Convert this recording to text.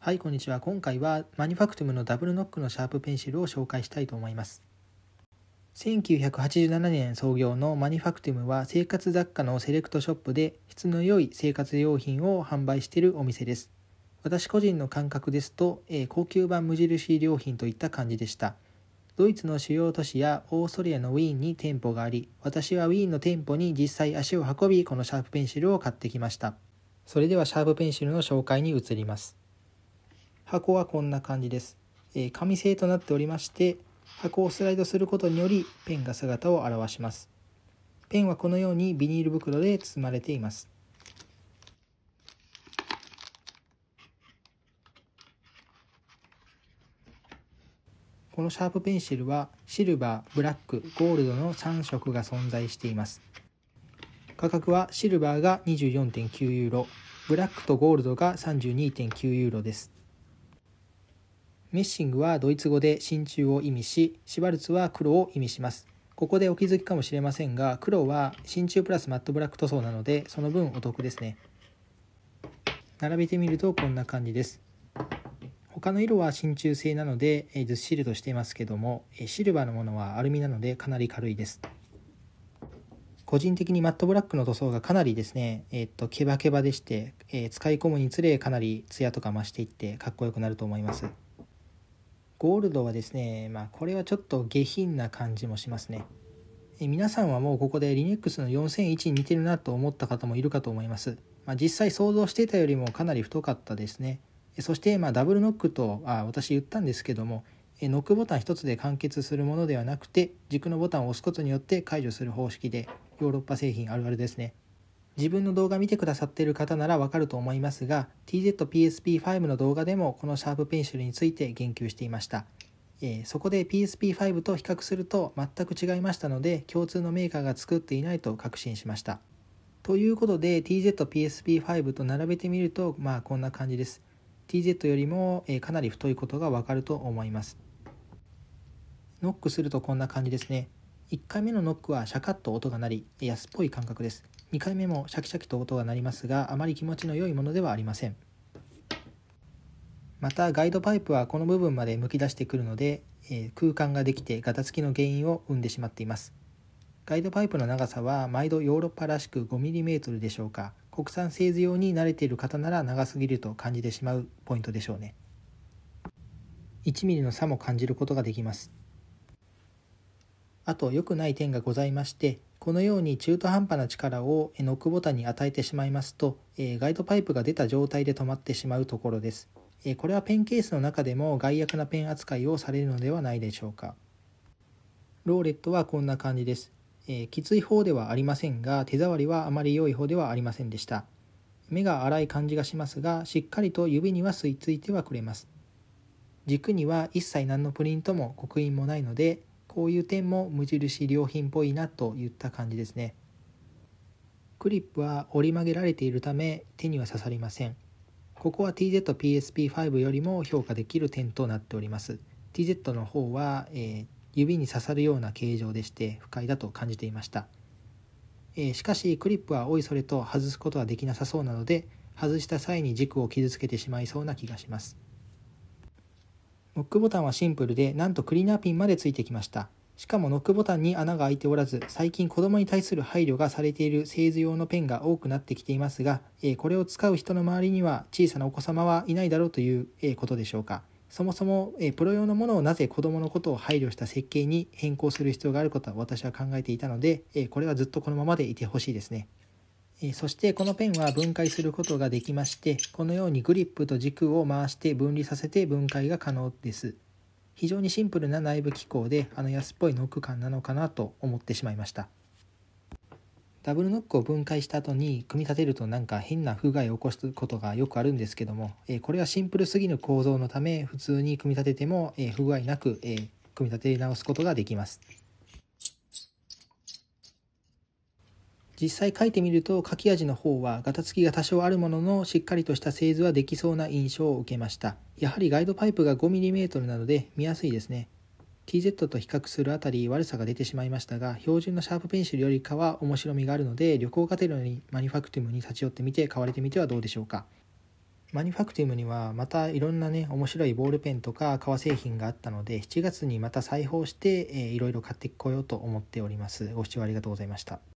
はい、こんにちは。今回はマニファクトムのダブルノックのシャープペンシルを紹介したいと思います。1987年創業のマニファクトムは生活雑貨のセレクトショップで質の良い生活用品を販売しているお店です。私個人の感覚ですと、えー、高級版無印良品といった感じでした。ドイツの主要都市やオーストリアのウィーンに店舗があり、私はウィーンの店舗に実際足を運び、このシャープペンシルを買ってきました。それではシャープペンシルの紹介に移ります。箱はこんな感じです。え紙製となっておりまして、箱をスライドすることによりペンが姿を現します。ペンはこのようにビニール袋で包まれています。このシャープペンシルはシルバー、ブラック、ゴールドの3色が存在しています。価格はシルバーが24.9ユーロ、ブラックとゴールドが32.9ユーロです。メッシングはドイツ語で真鍮を意味し、シバルツは黒を意味します。ここでお気づきかもしれませんが、黒は真鍮プラスマットブラック塗装なので、その分お得ですね。並べてみるとこんな感じです。他の色は真鍮製なので、ずっしりとしていますけども、シルバーのものはアルミなのでかなり軽いです。個人的にマットブラックの塗装がかなりですね、えっと、ケバケバでして、え使い込むにつれかなりツヤとか増していってかっこよくなると思います。ゴールドはですね、まあ、これはちょっと下品な感じもしますね。え皆さんはもうここでリネックスの4001に似てるなと思った方もいるかと思います。まあ、実際想像していたよりもかなり太かったですね。そしてまダブルノックとあ私言ったんですけども、ノックボタン1つで完結するものではなくて軸のボタンを押すことによって解除する方式でヨーロッパ製品あるあるですね。自分の動画見てくださっている方ならわかると思いますが、TZPSP5 の動画でもこのシャープペンシルについて言及していました。えー、そこで PSP5 と比較すると全く違いましたので、共通のメーカーが作っていないと確信しました。ということで TZPSP5 と並べてみると、まあこんな感じです。TZ よりも、えかなり太いことがわかると思います。ノックするとこんな感じですね。1回目のノックはシャカッと音が鳴り安っぽい感覚です2回目もシャキシャキと音が鳴りますがあまり気持ちの良いものではありませんまたガイドパイプはこの部分までむき出してくるので、えー、空間ができてガタつきの原因を生んでしまっていますガイドパイプの長さは毎度ヨーロッパらしく 5mm でしょうか国産製図用に慣れている方なら長すぎると感じてしまうポイントでしょうね 1mm の差も感じることができますあと良くない点がございましてこのように中途半端な力をノックボタンに与えてしまいますとガイドパイプが出た状態で止まってしまうところですこれはペンケースの中でも害悪なペン扱いをされるのではないでしょうかローレットはこんな感じですきつい方ではありませんが手触りはあまり良い方ではありませんでした目が粗い感じがしますがしっかりと指には吸い付いてはくれます軸には一切何のプリントも刻印もないのでこういう点も無印良品っぽいなといった感じですねクリップは折り曲げられているため手には刺さりませんここは TZPSP5 よりも評価できる点となっております TZ の方は、えー、指に刺さるような形状でして不快だと感じていました、えー、しかしクリップはおいそれと外すことはできなさそうなので外した際に軸を傷つけてしまいそうな気がしますノックボタンはシンプルで、なんとクリーナーピンまで付いてきました。しかもノックボタンに穴が開いておらず、最近子供に対する配慮がされている製図用のペンが多くなってきていますが、えこれを使う人の周りには小さなお子様はいないだろうという、えことでしょうか。そもそも、えプロ用のものをなぜ子供のことを配慮した設計に変更する必要があることは私は考えていたので、えこれはずっとこのままでいてほしいですね。そしてこのペンは分解することができましてこのようにグリップと軸を回して分離させて分解が可能です非常にシンプルな内部機構であの安っぽいノック感なのかなと思ってしまいましたダブルノックを分解した後に組み立てるとなんか変な不具合を起こすことがよくあるんですけどもこれはシンプルすぎる構造のため普通に組み立てても不具合なく組み立て直すことができます実際書いてみると書き味の方はガタつきが多少あるもののしっかりとした製図はできそうな印象を受けましたやはりガイドパイプが 5mm なので見やすいですね TZ と比較するあたり悪さが出てしまいましたが標準のシャープペンシルよりかは面白みがあるので旅行がてらにマニファクティムに立ち寄ってみて買われてみてはどうでしょうかマニファクティムにはまたいろんなね面白いボールペンとか革製品があったので7月にまた裁縫して、えいろいろ買ってこようと思っておりますご視聴ありがとうございました